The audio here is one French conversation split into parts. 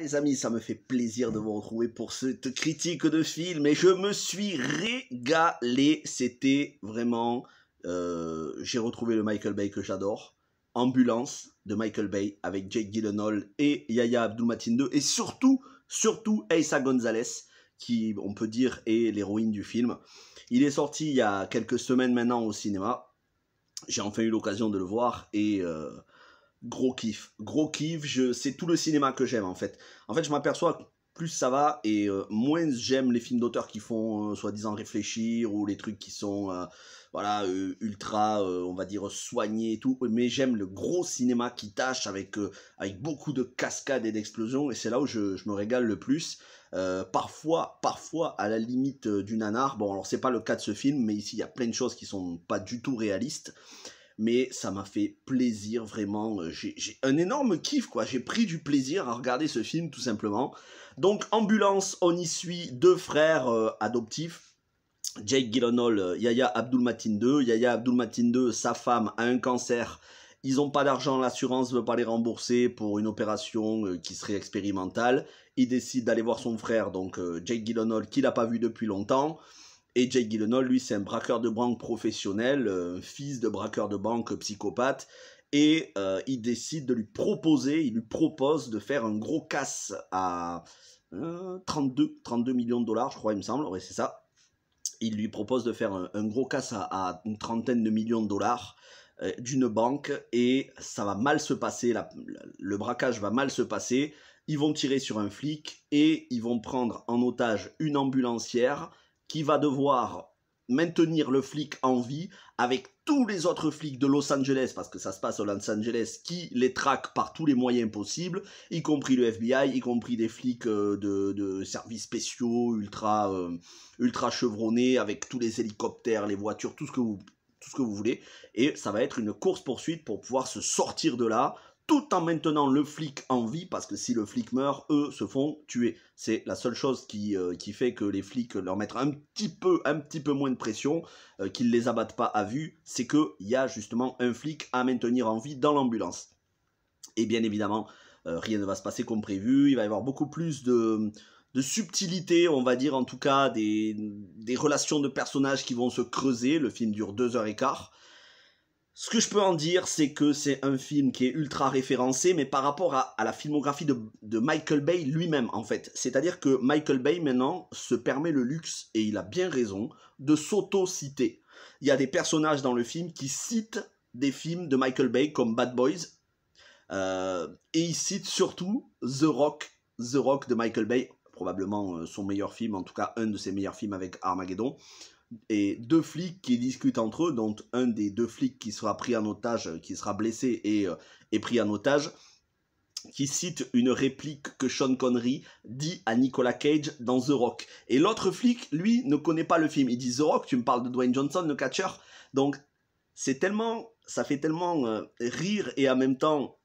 Les amis, ça me fait plaisir de vous retrouver pour cette critique de film et je me suis régalé. C'était vraiment... Euh, j'ai retrouvé le Michael Bay que j'adore. Ambulance de Michael Bay avec Jake Gyllenhaal et Yaya Abdul-Mateen 2 et surtout, surtout Aisa Gonzalez qui, on peut dire, est l'héroïne du film. Il est sorti il y a quelques semaines maintenant au cinéma. J'ai enfin eu l'occasion de le voir et... Euh, gros kiff. Gros kiff, je, c'est tout le cinéma que j'aime en fait. En fait, je m'aperçois plus ça va et euh, moins j'aime les films d'auteur qui font euh, soi-disant réfléchir ou les trucs qui sont euh, voilà ultra on va dire soignés et tout mais j'aime le gros cinéma qui tâche avec avec beaucoup de cascades et d'explosions et c'est là où je, me régale le plus parfois parfois à la limite du nanar bon alors c'est pas le cas de ce film mais ici il y a plein de choses qui sont pas du tout réalistes mais ça m'a fait plaisir vraiment. Euh, j'ai un énorme kiff, quoi. J'ai pris du plaisir à regarder ce film, tout simplement. Donc, Ambulance, on y suit deux frères euh, adoptifs. Jake Gyllenhaal, euh, Yaya Abdul-Mateen Yaya Abdul-Mateen II, sa femme a un cancer. Ils n'ont pas d'argent, l'assurance ne veut pas les rembourser pour une opération qui serait expérimentale. Il décide d'aller voir son frère, donc Jake Gyllenhaal, qu'il n'a pas vu depuis longtemps. Et Jake Gyllenhaal, lui, c'est un braqueur de banque professionnel, euh, un fils de braqueur de banque psychopathe. Et euh, il décide de lui proposer, il lui propose de faire un gros casse à 32, euh, 32 millions de dollars, je crois, il me semble. Oui, c'est ça. Il lui propose de faire un, gros casse à, une trentaine de millions de dollars d'une banque. Et ça va mal se passer, le braquage va mal se passer. Ils vont tirer sur un flic et ils vont prendre en otage une ambulancière qui va devoir maintenir le flic en vie avec tous les autres flics de Los Angeles, parce que ça se passe au Los Angeles, qui les traquent par tous les moyens possibles, y compris le FBI, y compris des flics euh, de, services spéciaux, ultra, euh, ultra chevronnés, avec tous les hélicoptères, les voitures, tout ce que vous, tout ce que vous voulez. Et ça va être une course-poursuite pour pouvoir se sortir de là, tout en maintenant le flic en vie, parce que si le flic meurt, eux se font tuer. C'est la seule chose qui, euh, fait que les flics leur mettent un petit peu, un petit peu moins de pression, qu'ils euh, qu'ils les abattent pas à vue, c'est qu'il y a justement un flic à maintenir en vie dans l'ambulance. Et bien évidemment, euh, rien ne va se passer comme prévu, il va y avoir beaucoup plus de, de subtilité, on va dire en tout cas, des, des relations de personnages qui vont se creuser, le film dure deux heures et quart, ce que je peux en dire, c'est que c'est un film qui est ultra référencé, mais par rapport à, la filmographie de, Michael Bay lui-même, en fait. C'est-à-dire que Michael Bay, maintenant, se permet le luxe, et il a bien raison, de s'auto-citer. Il y a des personnages dans le film qui citent des films de Michael Bay, comme Bad Boys, euh, et il cite surtout The Rock, The Rock de Michael Bay, probablement euh, son meilleur film, en tout cas un de ses meilleurs films avec Armageddon et deux flics qui discutent entre eux, dont un des deux flics qui sera pris en otage, qui sera blessé euh, et, pris en otage, qui cite une réplique que Sean Connery dit à Nicolas Cage dans The Rock. Et l'autre flic, lui, ne connaît pas le film. Il dit The Rock, tu me parles de Dwayne Johnson, le catcheur. Donc, c'est tellement, ça fait tellement euh, rire et en même temps,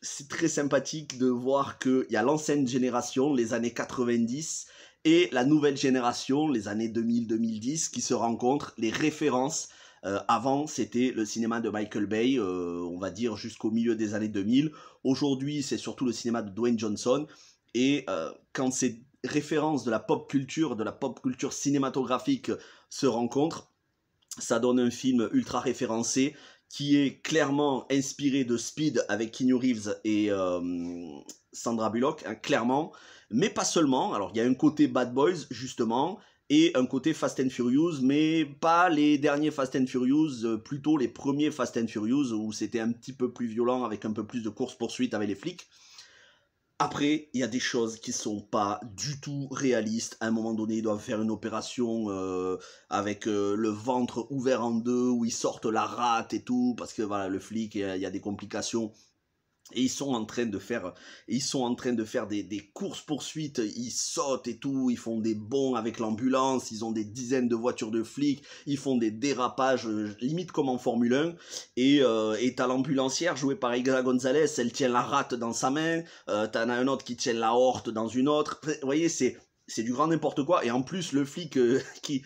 c'est très sympathique de voir qu'il y a l'ancienne génération, les années 90, et la nouvelle génération, les années 2000-2010, qui se rencontrent, les références. Euh, avant, c'était le cinéma de Michael Bay, euh, on va dire jusqu'au milieu des années 2000. Aujourd'hui, c'est surtout le cinéma de Dwayne Johnson. Et euh, quand ces références de la pop culture, de la pop culture cinématographique se rencontrent, ça donne un film ultra référencé qui est clairement inspiré de Speed avec Keanu Reeves et euh, Sandra Bullock, hein, clairement, mais pas seulement. Alors, il y a un côté Bad Boys, justement, et un côté Fast and Furious, mais pas les derniers Fast and Furious, euh, plutôt les premiers Fast and Furious, où c'était un petit peu plus violent, avec un peu plus de course-poursuite avec les flics. Après, il y a des choses qui sont pas du tout réalistes. À un moment donné, ils doivent faire une opération euh, avec euh, le ventre ouvert en deux, où ils sortent la rate et tout, parce que voilà, le flic, il y, a des complications. Et ils sont en train de faire, ils sont en train de faire des, courses poursuites, ils sautent et tout, ils font des bons avec l'ambulance, ils ont des dizaines de voitures de flics, ils font des dérapages, euh, limite comme en Formule 1. Et euh, t'as l'ambulancière jouée par Igra Gonzalez, elle tient la rate dans sa main, euh, t'en as un autre qui tient la horte dans une autre. Vous voyez, c'est c'est du grand n'importe quoi et en plus le flic euh, qui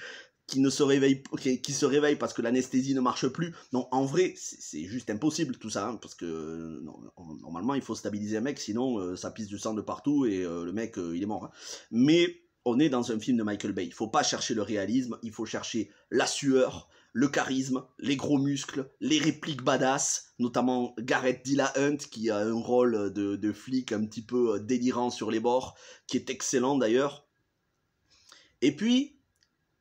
qui ne se réveille qui, se réveille parce que l'anesthésie ne marche plus. Non, en vrai, c'est juste impossible tout ça, hein, parce que euh, non, normalement il faut stabiliser un mec, sinon euh, ça pisse du sang de partout et euh, le mec il est mort. Hein. Mais on est dans un film de Michael Bay. Il faut pas chercher le réalisme, il faut chercher la sueur, le charisme, les gros muscles, les répliques badass, notamment Garrett Dilla Hunt qui a un rôle de, de flic un petit peu délirant sur les bords, qui est excellent d'ailleurs. Et puis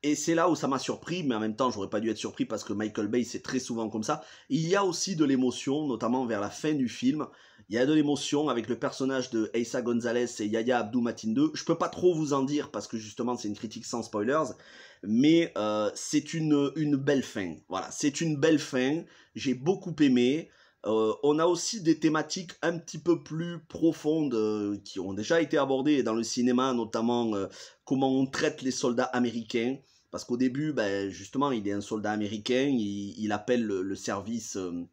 et c'est là où ça m'a surpris, mais en même temps, j'aurais pas dû être surpris parce que Michael Bay, c'est très souvent comme ça. Il y a aussi de l'émotion, notamment vers la fin du film. Il y a de l'émotion avec le personnage de Eissa Gonzalez et Yaya Abdou Matin 2. Je peux pas trop vous en dire parce que justement, c'est une critique sans spoilers, mais euh, c'est une, une belle fin. Voilà, c'est une belle fin. J'ai beaucoup aimé. Euh, on a aussi des thématiques un petit peu plus profondes euh, qui ont déjà été abordées dans le cinéma, notamment euh, comment on traite les soldats américains, parce qu'au début, ben, justement, il est un soldat américain, il, appelle le, service, euh,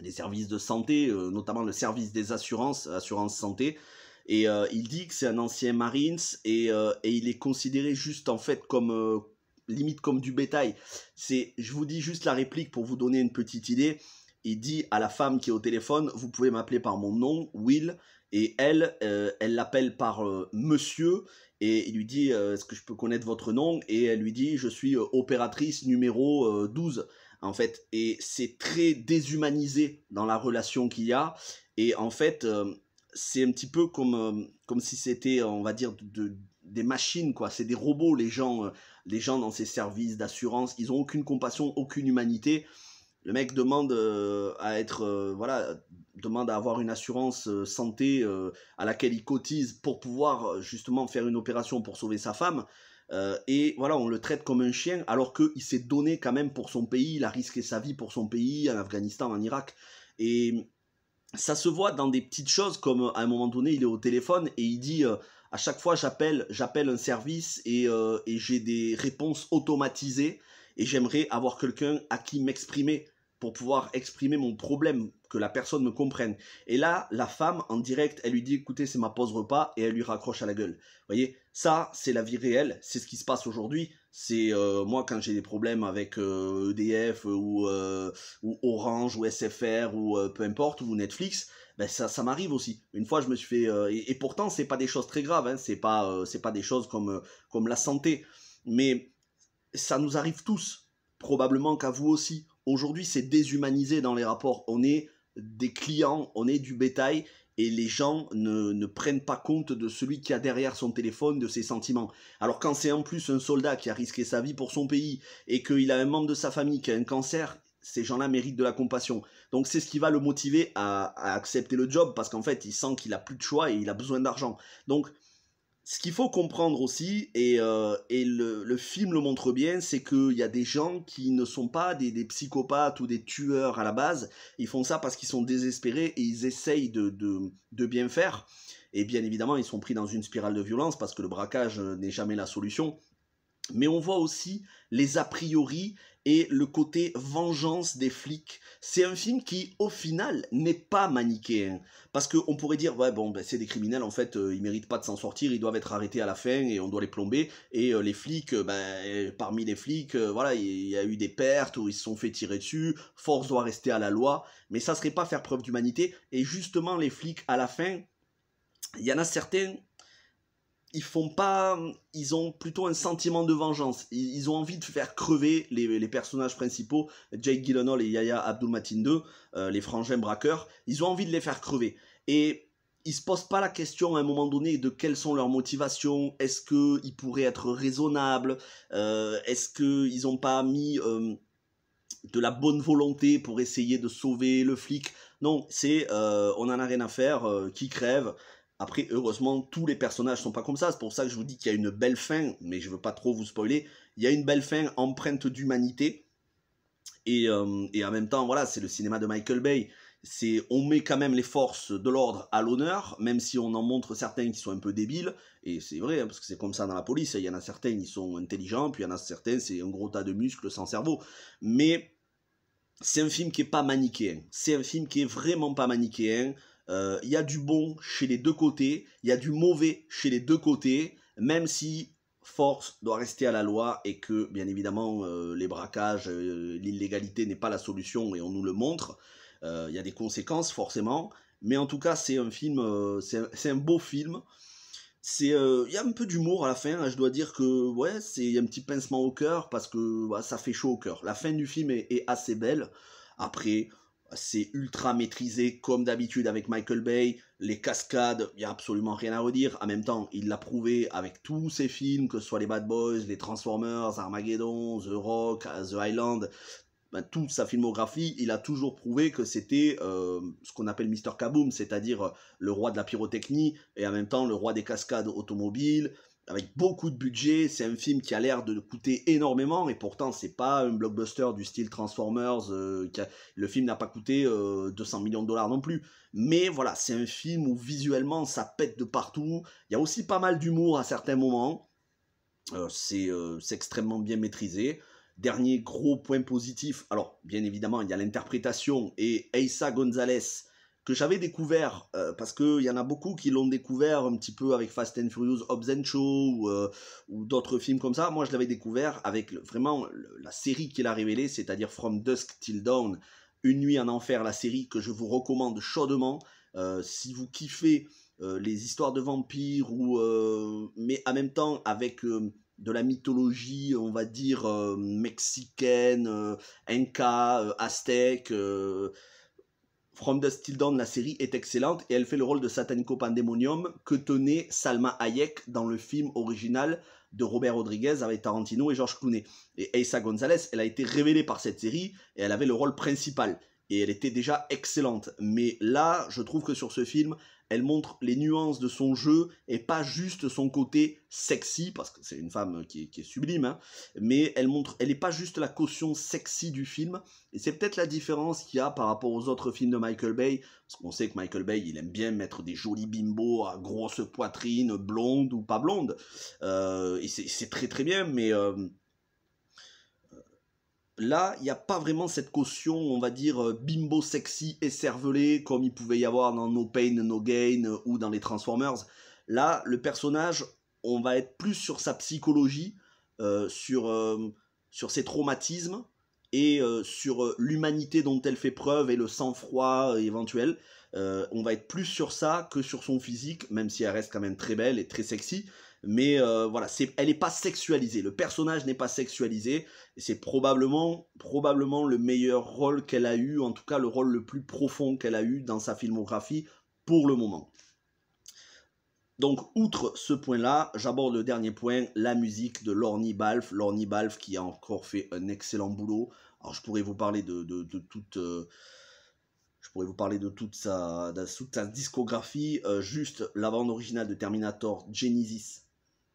les services de santé, euh, notamment le service des assurances, assurance santé, et euh, il dit que c'est un ancien Marines, et, et, il est considéré juste en fait comme, limite comme du bétail. C'est, je vous dis juste la réplique pour vous donner une petite idée. Il dit à la femme qui est au téléphone, vous pouvez m'appeler par mon nom, Will, et elle, elle l'appelle par monsieur, et il lui dit euh, Est-ce que je peux connaître votre nom Et elle lui dit Je suis euh, opératrice numéro 12, euh, en fait. Et c'est très déshumanisé dans la relation qu'il y a. Et en fait, c'est un petit peu comme, comme si c'était, on va dire, des machines quoi c'est des robots les gens les gens dans ces services d'assurance ils ont aucune compassion aucune humanité le mec demande euh, à être, euh, voilà, demande à avoir une assurance euh, santé à laquelle il cotise pour pouvoir justement faire une opération pour sauver sa femme. et voilà, on le traite comme un chien, alors qu'il s'est donné quand même pour son pays, il a risqué sa vie pour son pays, en Afghanistan, en Irak. Et ça se voit dans des petites choses, comme à un moment donné, il est au téléphone et il dit, à chaque fois j'appelle, j'appelle un service et j'ai des réponses automatisées, et j'aimerais avoir quelqu'un à qui m'exprimer pour pouvoir exprimer mon problème, que la personne me comprenne. Et là, la femme, en direct, elle lui dit, écoutez, c'est ma pause repas, et elle lui raccroche à la gueule. Vous voyez, ça, c'est la vie réelle, c'est ce qui se passe aujourd'hui. C'est euh, moi, quand j'ai des problèmes avec EDF euh, e euh, ou, Orange ou SFR ou peu importe, ou Netflix, ben ça, ça m'arrive aussi. Une fois, je me suis fait... Et, et, pourtant, c'est pas des choses très graves, hein, c'est pas, c'est pas des choses comme, comme la santé. Mais ça nous arrive tous, probablement qu'à vous aussi Aujourd'hui, c'est déshumanisé dans les rapports. On est des clients, on est du bétail et les gens ne, prennent pas compte de celui qui a derrière son téléphone, de ses sentiments. Alors quand c'est en plus un soldat qui a risqué sa vie pour son pays et qu'il a un membre de sa famille qui a un cancer, ces gens-là méritent de la compassion. Donc c'est ce qui va le motiver à, accepter le job parce qu'en fait il sent qu'il a plus de choix et il a besoin d'argent. Donc ce qu'il faut comprendre aussi, et, euh, et le, film le montre bien, c'est qu'il y a des gens qui ne sont pas des, psychopathes ou des tueurs à la base. Ils font ça parce qu'ils sont désespérés et ils essayent de, de, bien faire. Et bien évidemment, ils sont pris dans une spirale de violence parce que le braquage n'est jamais la solution. Mais on voit aussi les a priori et le côté vengeance des flics. C'est un film qui, au final, n'est pas manichéen. Parce qu'on pourrait dire, ouais, bon, ben, c'est des criminels, en fait, euh, ils méritent pas de s'en sortir, ils doivent être arrêtés à la fin et on doit les plomber. Et euh, les flics, euh, ben, parmi les flics, voilà, il y a eu des pertes ou ils se sont fait tirer dessus, force doit rester à la loi. Mais ça serait pas faire preuve d'humanité. Et justement, les flics, à la fin, il y en a certains, ils font pas, ils ont plutôt un sentiment de vengeance. Ils, ont envie de faire crever les, personnages principaux, Jake Gyllenhaal et Yaya Abdul Matin II, euh, les frangins braqueurs. Ils ont envie de les faire crever. Et ils se posent pas la question à un moment donné de quelles sont leurs motivations. Est-ce que ils pourraient être raisonnables euh, Est-ce que ils ont pas mis euh, de la bonne volonté pour essayer de sauver le flic Non, c'est on en a rien à faire. qui crève après, heureusement, tous les personnages sont pas comme ça. C'est pour ça que je vous dis qu'il y a une belle fin, mais je veux pas trop vous spoiler. Il y a une belle fin empreinte d'humanité. Et, euh, en même temps, voilà, c'est le cinéma de Michael Bay. C'est, on met quand même les forces de l'ordre à l'honneur, même si on en montre certains qui sont un peu débiles. Et c'est vrai, hein, parce que c'est comme ça dans la police. Il y en a certains, ils sont intelligents, puis il y en a certains, c'est un gros tas de muscles sans cerveau. Mais c'est un film qui est pas manichéen. C'est un film qui est vraiment pas manichéen. Euh, il y a du bon chez les deux côtés, il y a du mauvais chez les deux côtés, même si force doit rester à la loi et que, bien évidemment, euh, les braquages, euh, l'illégalité n'est pas la solution et on nous le montre. Il y a des conséquences, forcément. Mais en tout cas, c'est un film, c'est un, beau film. il y a un peu d'humour à la fin. Hein. je dois dire que, ouais, c'est il y a un petit pincement au cœur parce que ça fait chaud au cœur. La fin du film est assez belle. Après, c'est ultra maîtrisé comme d'habitude avec Michael Bay. Les cascades, il n'y a absolument rien à redire. En même temps, il l'a prouvé avec tous ses films, que ce soit les Bad Boys, les Transformers, Armageddon, The Rock, euh, The Island. Ben, toute sa filmographie, il a toujours prouvé que c'était euh, ce qu'on appelle Mr. Kaboom, c'est-à-dire euh, le roi de la pyrotechnie et en même temps le roi des cascades automobiles, avec beaucoup de budget. C'est un film qui a l'air de coûter énormément et pourtant c'est pas un blockbuster du style Transformers. Euh, le film n'a pas coûté 200 euh, millions de dollars non plus. Mais voilà, c'est un film où visuellement ça pète de partout. Il y a aussi pas mal d'humour à certains moments. Euh, c'est extrêmement bien maîtrisé. Dernier gros point positif. Alors bien évidemment il y a l'interprétation et Eisa Gonzalez que j'avais découvert, euh, parce parce qu'il y en a beaucoup qui l'ont découvert un petit peu avec Fast and Furious, Hobbs and Show euh, ou, d'autres films comme ça. Moi, je l'avais découvert avec vraiment la série qui l'a révélée, c'est-à-dire From Dusk Till Dawn, Une Nuit en Enfer, la série que je vous recommande chaudement. Euh, si vous kiffez les histoires de vampires, ou, mais en même temps avec de la mythologie, on va dire, mexicaine, inca, aztèque From the Still Dawn, la série est excellente et elle fait le rôle de Satanico Pandemonium que tenait Salma Hayek dans le film original de Robert Rodriguez avec Tarantino et George Clooney. Et Aissa Gonzalez, elle a été révélée par cette série et elle avait le rôle principal. Et elle était déjà excellente. Mais là, je trouve que sur ce film, elle montre les nuances de son jeu et pas juste son côté sexy, parce que c'est une femme qui est, sublime, hein, mais elle montre, elle n'est pas juste la caution sexy du film, et c'est peut-être la différence qu'il y a par rapport aux autres films de Michael Bay, parce qu'on sait que Michael Bay, il aime bien mettre des jolis bimbos à grosse poitrine, blonde ou pas blonde, euh, et c'est très très bien, mais... Euh, Là, il n'y a pas vraiment cette caution, on va dire, euh, bimbo sexy et cervelé comme il pouvait y avoir dans No Pain, No Gain euh, ou dans les Transformers. Là, le personnage, on va être plus sur sa psychologie, euh, sur, ses traumatismes et sur l'humanité dont elle fait preuve et le sang-froid éventuel. Euh, on va être plus sur ça que sur son physique, même si elle reste quand même très belle et très sexy. Mais euh, voilà, elle n'est pas sexualisée. Le personnage n'est pas sexualisé. Et c'est probablement, probablement le meilleur rôle qu'elle a eu, en tout cas le rôle le plus profond qu'elle a eu dans sa filmographie pour le moment. Donc, outre ce point-là, j'aborde le dernier point, la musique de Lorny Balf. Lorny Balf qui a encore fait un excellent boulot. Alors, je pourrais vous parler de, de, toute. Euh, pourrais vous parler de toute sa, toute sa discographie. Euh, juste la bande originale de Terminator Genesis,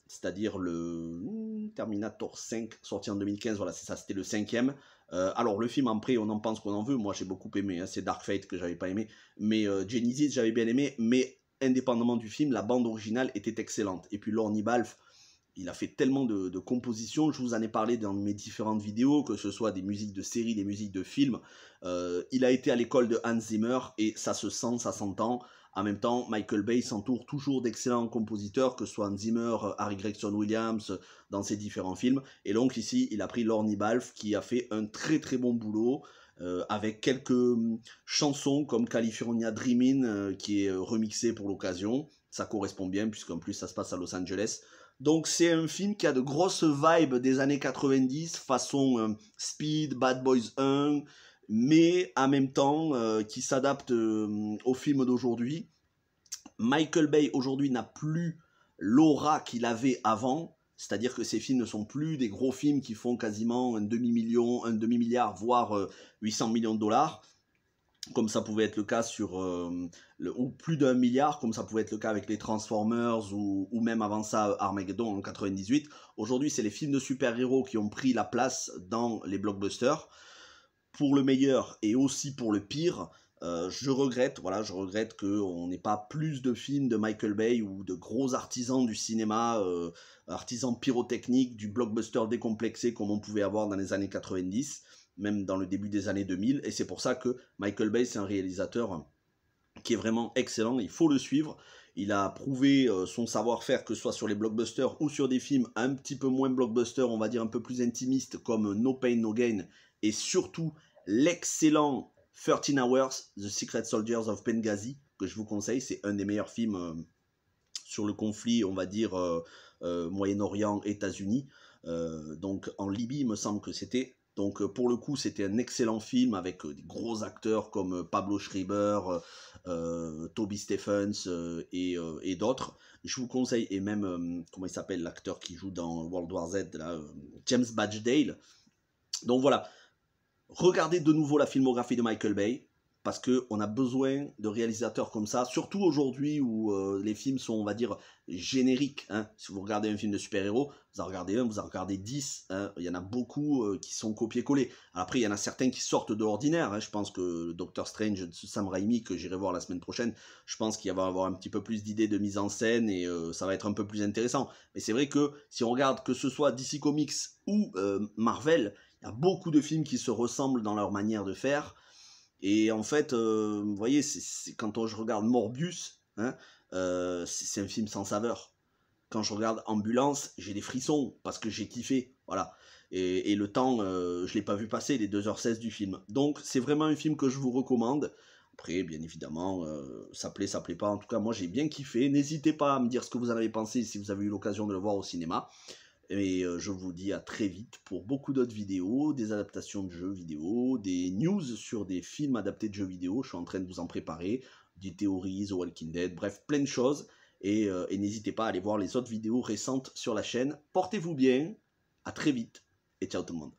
c'est-à-dire le hmm, Terminator 5 sorti en 2015. Voilà, ça, c'était le cinquième. Euh, alors le film en pré, on en pense qu'on en veut. Moi, j'ai beaucoup aimé. Hein, c'est Dark Fate que j'avais pas aimé, mais euh, Genesis j'avais bien aimé. Mais indépendamment du film, la bande originale était excellente. Et puis Lorne Balfe il a fait tellement de, compositions, je vous en ai parlé dans mes différentes vidéos, que ce soit des musiques de séries, des musiques de films. Euh, il a été à l'école de Hans Zimmer et ça se sent, ça s'entend. En même temps, Michael Bay s'entoure toujours d'excellents compositeurs, que ce soit Hans Zimmer, euh, Harry Gregson Williams, euh, dans ses différents films. Et donc ici, il a pris Lorne Balf qui a fait un très très bon boulot. avec quelques hum, chansons comme California Dreamin' qui est remixée pour l'occasion. Ça correspond bien puisqu'en plus ça se passe à Los Angeles. Donc c'est un film qui a de grosses vibes des années 90, façon euh, Speed, Bad Boys 1, mais en même temps euh, qui s'adapte euh, au film d'aujourd'hui. Michael Bay aujourd'hui n'a plus l'aura qu'il avait avant, c'est-à-dire que ses films ne sont plus des gros films qui font quasiment un demi-million, un demi-milliard, voire 800 millions de dollars comme ça pouvait être le cas sur euh, ou plus d'un milliard, comme ça pouvait être le cas avec les Transformers ou, même avant ça Armageddon en 98. Aujourd'hui, c'est les films de super-héros qui ont pris la place dans les blockbusters pour le meilleur et aussi pour le pire. Euh, je regrette, voilà, je regrette qu'on n'ait pas plus de films de Michael Bay ou de gros artisans du cinéma, euh, artisans pyrotechniques, du blockbuster décomplexé comme on pouvait avoir dans les années 90 même dans le début des années 2000. Et c'est pour ça que Michael Bay, c'est un réalisateur hein, qui est vraiment excellent. Il faut le suivre. Il a prouvé euh, son savoir-faire, que ce soit sur les blockbusters ou sur des films un petit peu moins blockbusters, on va dire un peu plus intimistes, comme No Pain, No Gain, et surtout l'excellent 13 Hours, The Secret Soldiers of Benghazi, que je vous conseille. C'est un des meilleurs films euh, sur le conflit, on va dire, euh, Moyen-Orient, États-Unis. donc en Libye, il me semble que c'était donc euh, pour le coup, c'était un excellent film avec euh, des gros acteurs comme euh, Pablo Schreiber, Toby Stephens et, d'autres. Je vous conseille, et même, comment il s'appelle l'acteur qui joue dans World War Z, là, James Badgedale. Donc voilà, regardez de nouveau la filmographie de Michael Bay parce que on a besoin de réalisateurs comme ça, surtout aujourd'hui où euh, les films sont, on va dire, génériques. Hein. Si vous regardez un film de super-héros, vous en regardez un, vous en regardez dix. Hein. Il y en a beaucoup euh, qui sont copiés-collés. Après, il y en a certains qui sortent de l'ordinaire. Hein. Je pense que Doctor Strange Sam Raimi, que j'irai voir la semaine prochaine, je pense qu'il va avoir un petit peu plus d'idées de mise en scène et euh, ça va être un peu plus intéressant. Mais c'est vrai que si on regarde que ce soit DC Comics ou Marvel, il y a beaucoup de films qui se ressemblent dans leur manière de faire et en fait, euh, vous voyez, quand je regarde Morbius, hein, euh, c'est un film sans saveur. Quand je regarde Ambulance, j'ai des frissons parce que j'ai kiffé. Voilà. Et, le temps, euh, je ne l'ai pas vu passer, les 2h16 du film. Donc, c'est vraiment un film que je vous recommande. Après, bien évidemment, ça plaît, ça plaît pas. En tout cas, moi, j'ai bien kiffé. N'hésitez pas à me dire ce que vous en avez pensé si vous avez eu l'occasion de le voir au cinéma. Et euh, je vous dis à très vite pour beaucoup d'autres vidéos, des adaptations de jeux vidéo, des news sur des films adaptés de jeux vidéo, je suis en train de vous en préparer, des théories, The Walking Dead, bref, plein de choses. Et, euh, n'hésitez pas à aller voir les autres vidéos récentes sur la chaîne. Portez-vous bien, à très vite et ciao tout le monde.